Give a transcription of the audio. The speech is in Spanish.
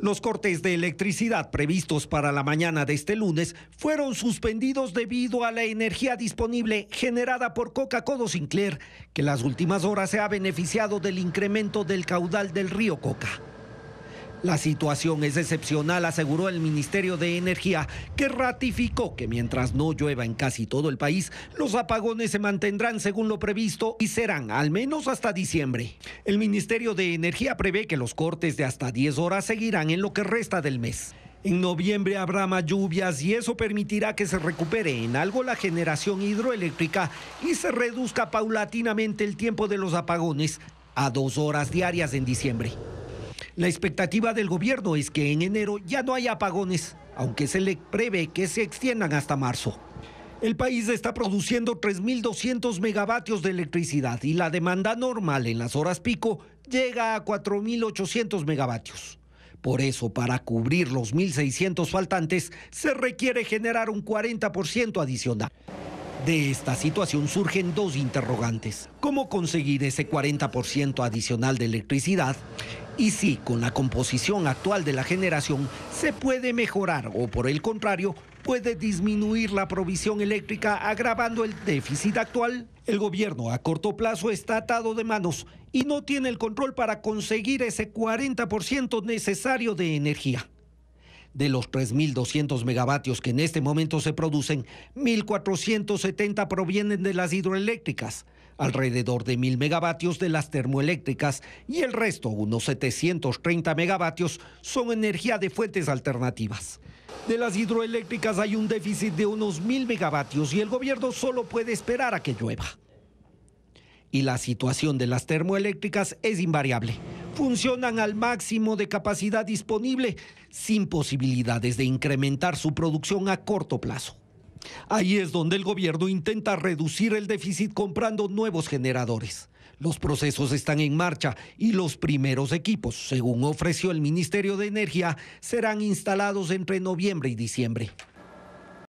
Los cortes de electricidad previstos para la mañana de este lunes fueron suspendidos debido a la energía disponible generada por Coca-Cola Sinclair, que las últimas horas se ha beneficiado del incremento del caudal del río Coca. La situación es excepcional, aseguró el Ministerio de Energía, que ratificó que mientras no llueva en casi todo el país, los apagones se mantendrán según lo previsto y serán al menos hasta diciembre. El Ministerio de Energía prevé que los cortes de hasta 10 horas seguirán en lo que resta del mes. En noviembre habrá más lluvias y eso permitirá que se recupere en algo la generación hidroeléctrica y se reduzca paulatinamente el tiempo de los apagones a dos horas diarias en diciembre. La expectativa del gobierno es que en enero ya no haya apagones, aunque se le prevé que se extiendan hasta marzo. El país está produciendo 3.200 megavatios de electricidad y la demanda normal en las horas pico llega a 4.800 megavatios. Por eso, para cubrir los 1.600 faltantes, se requiere generar un 40% adicional. De esta situación surgen dos interrogantes. ¿Cómo conseguir ese 40% adicional de electricidad? Y si con la composición actual de la generación se puede mejorar o por el contrario puede disminuir la provisión eléctrica agravando el déficit actual, el gobierno a corto plazo está atado de manos y no tiene el control para conseguir ese 40% necesario de energía. De los 3.200 megavatios que en este momento se producen, 1.470 provienen de las hidroeléctricas, alrededor de 1.000 megavatios de las termoeléctricas y el resto, unos 730 megavatios, son energía de fuentes alternativas. De las hidroeléctricas hay un déficit de unos 1.000 megavatios y el gobierno solo puede esperar a que llueva. Y la situación de las termoeléctricas es invariable funcionan al máximo de capacidad disponible, sin posibilidades de incrementar su producción a corto plazo. Ahí es donde el gobierno intenta reducir el déficit comprando nuevos generadores. Los procesos están en marcha y los primeros equipos, según ofreció el Ministerio de Energía, serán instalados entre noviembre y diciembre.